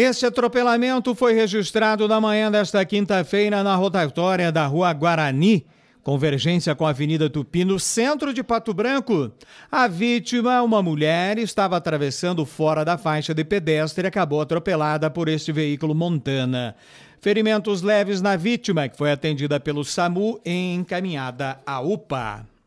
Este atropelamento foi registrado na manhã desta quinta-feira na rotatória da Rua Guarani, convergência com a Avenida Tupi, no centro de Pato Branco. A vítima, uma mulher, estava atravessando fora da faixa de pedestre e acabou atropelada por este veículo Montana. Ferimentos leves na vítima, que foi atendida pelo SAMU e encaminhada à UPA.